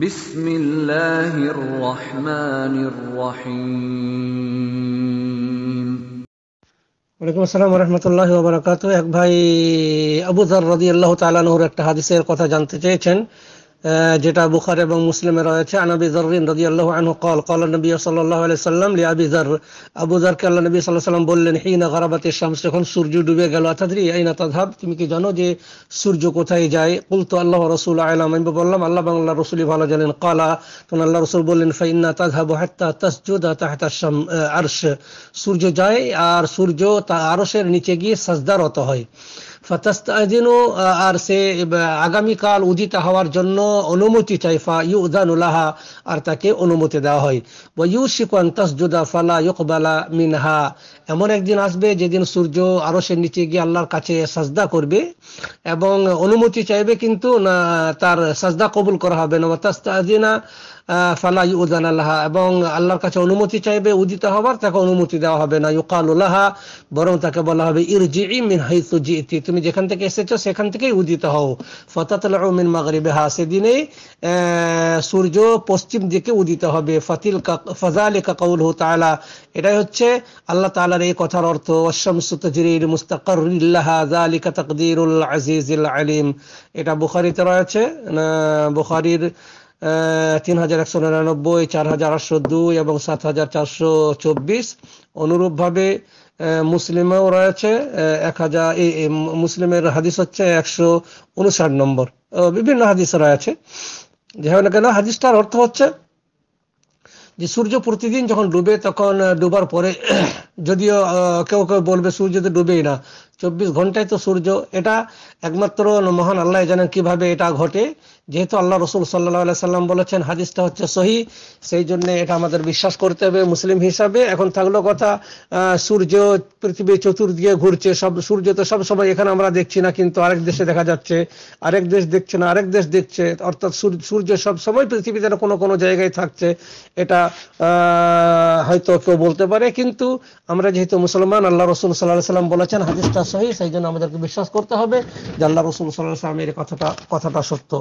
বিসমিল্লাহির রহমানির রহিম ওয়ালাইকুম আসসালাম রহমতুল্লাহ বারাকাতু এক ভাই আবু জার রাদিয়াল্লাহু তাআলা নূর একটা হাদিসের কথা জানতে চেয়েছেন যেটা বুখার এবং মুসলিমে রয়েছে আনাবি জরিন রদি আল্লাহ আনহু কল কল নবী সাল্লাহ সাল্লাম লি আবি জর আবু জরকে আল্লাহ নবী সাল্লাহ সাল্লাম বললেন হিনা গরাবাতি শামস যখন সূর্য ডুবে গেল আথাদরি আইনা তাধাব তুমি কি জানো যে সূর্য কোথায় যায় কুল তো আল্লাহ রসুল আলাম আমি বললাম আল্লাহ বাংলা রসুলই ভালো জানেন কলা তখন আল্লাহ রসুল বললেন ফাইন্না তাধাব হাত্তা তাসজুদা তাহাতা শাম আরশ সূর্য যায় আর সূর্য তা আরশের নিচে গিয়ে সাজদারত হয় ফাতাস্তাজিনু আর সে আগামীকাল উদিতা হওয়ার জন্য অনুমতি চাই ফা ইউদানুলাহা আর তাকে অনুমতি দেওয়া হয় বা ইউ তাসজুদা ফালা ইকবালা মিনহা এমন একদিন আসবে যেদিন সূর্য আরো সে নিচে গিয়ে আল্লাহর কাছে সাজদা করবে এবং অনুমতি চাইবে কিন্তু না তার সাজদা কবুল করা হবে না তাস্তাজিনা ফালা ইউদান আল্লাহা এবং আল্লাহর কাছে অনুমতি চাইবে উদিত হবার তাকে অনুমতি দেওয়া হবে না ইউকালুল্লাহা বরং তাকে বলা হবে ইরজি মিন হাইসু জিতি তুমি যেখান থেকে এসেছো সেখান থেকেই উদিত হও ফতাতলা মিন মাগরিবেহা সেদিনেই সূর্য পশ্চিম দিকে উদিত হবে ফাতিল ফাজালিকা কাউল হু তালা এটাই হচ্ছে আল্লাহ তালার এই কথার অর্থ অশামসু সুতির মুস্তাকরিল্লাহা জালিকা তাকদিরুল আজিজুল আলিম এটা বুখারিতে রয়েছে বুখারির তিন হাজার একশো নিরানব্বই চার হাজার আটশো দুই এবং সাত হাজার চারশো চব্বিশ অনুরূপভাবে মুসলিমেও রয়েছে এক হাজার মুসলিমের হাদিস হচ্ছে একশো উনষাট নম্বর বিভিন্ন হাদিস রয়েছে যেমন কেন হাদিসটার অর্থ হচ্ছে যে সূর্য প্রতিদিন যখন ডুবে তখন ডুবার পরে যদিও কেউ কেউ বলবে সূর্য তো ডুবেই না চব্বিশ ঘন্টায় তো সূর্য এটা একমাত্র মহান আল্লাহ জানেন কিভাবে এটা ঘটে যেহেতু আল্লাহ রসুল সাল্লাহ সাল্লাম বলেছেন হাদিসটা হচ্ছে সহি সেই জন্য এটা আমাদের বিশ্বাস করতে হবে মুসলিম হিসাবে এখন থাকলো কথা সূর্য পৃথিবী চতুর্দিকে ঘুরছে সব সূর্য তো সব সময় এখানে আমরা দেখছি না কিন্তু আরেক দেশে দেখা যাচ্ছে আরেক দেশ দেখছে না আরেক দেশ দেখছে অর্থাৎ সূর্য সব সময় পৃথিবীতে কোনো কোনো জায়গায় থাকছে এটা হয়তো কেউ বলতে পারে কিন্তু আমরা যেহেতু মুসলমান আল্লাহ রসুল সাল্লাহ সাল্লাম বলেছেন হাদিসটা সহি সেই জন্য আমাদেরকে বিশ্বাস করতে হবে যে আল্লাহ রসুল সাল্লাহ সাল্লামের কথাটা কথাটা সত্য